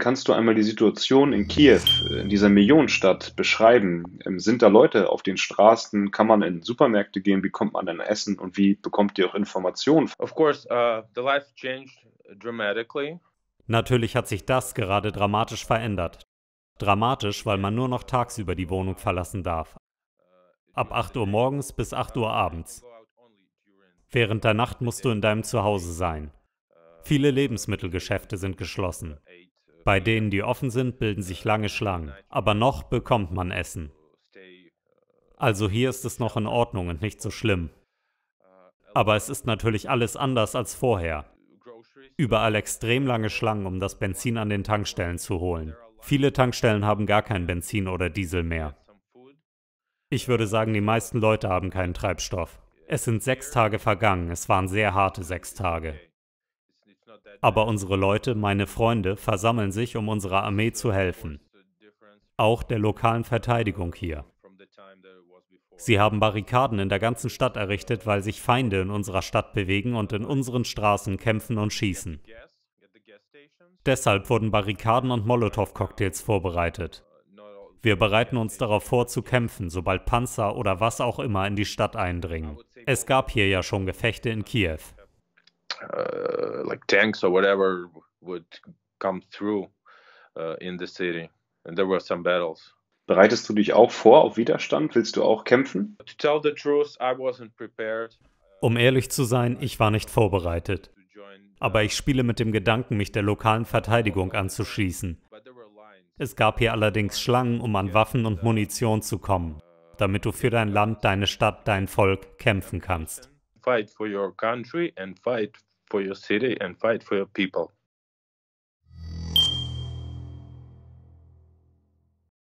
Kannst du einmal die Situation in Kiew, in dieser Millionenstadt, beschreiben? Ähm, sind da Leute auf den Straßen? Kann man in Supermärkte gehen? Wie kommt man an Essen und wie bekommt ihr auch Informationen? Of course, uh, the life changed dramatically. Natürlich hat sich das gerade dramatisch verändert. Dramatisch, weil man nur noch tagsüber die Wohnung verlassen darf. Ab 8 Uhr morgens bis 8 Uhr abends. Während der Nacht musst du in deinem Zuhause sein. Viele Lebensmittelgeschäfte sind geschlossen. Bei denen, die offen sind, bilden sich lange Schlangen, aber noch bekommt man Essen. Also hier ist es noch in Ordnung und nicht so schlimm. Aber es ist natürlich alles anders als vorher. Überall extrem lange Schlangen, um das Benzin an den Tankstellen zu holen. Viele Tankstellen haben gar kein Benzin oder Diesel mehr. Ich würde sagen, die meisten Leute haben keinen Treibstoff. Es sind sechs Tage vergangen, es waren sehr harte sechs Tage. Aber unsere Leute, meine Freunde, versammeln sich, um unserer Armee zu helfen. Auch der lokalen Verteidigung hier. Sie haben Barrikaden in der ganzen Stadt errichtet, weil sich Feinde in unserer Stadt bewegen und in unseren Straßen kämpfen und schießen. Deshalb wurden Barrikaden und Molotow-Cocktails vorbereitet. Wir bereiten uns darauf vor, zu kämpfen, sobald Panzer oder was auch immer in die Stadt eindringen. Es gab hier ja schon Gefechte in Kiew uh, like tanks or whatever would come through uh, in the city. And there were some battles. Bereitest du dich auch vor auf Widerstand? Willst du auch kämpfen? To tell the truth, I wasn't prepared. Um ehrlich zu sein, ich war nicht vorbereitet. Aber ich spiele mit dem Gedanken, mich der lokalen Verteidigung anzuschließen. Es gab hier allerdings Schlangen, um an Waffen und Munition zu kommen, damit du für dein Land, deine Stadt, dein Volk kämpfen kannst. Fight for your country and fight for your city and fight for your people.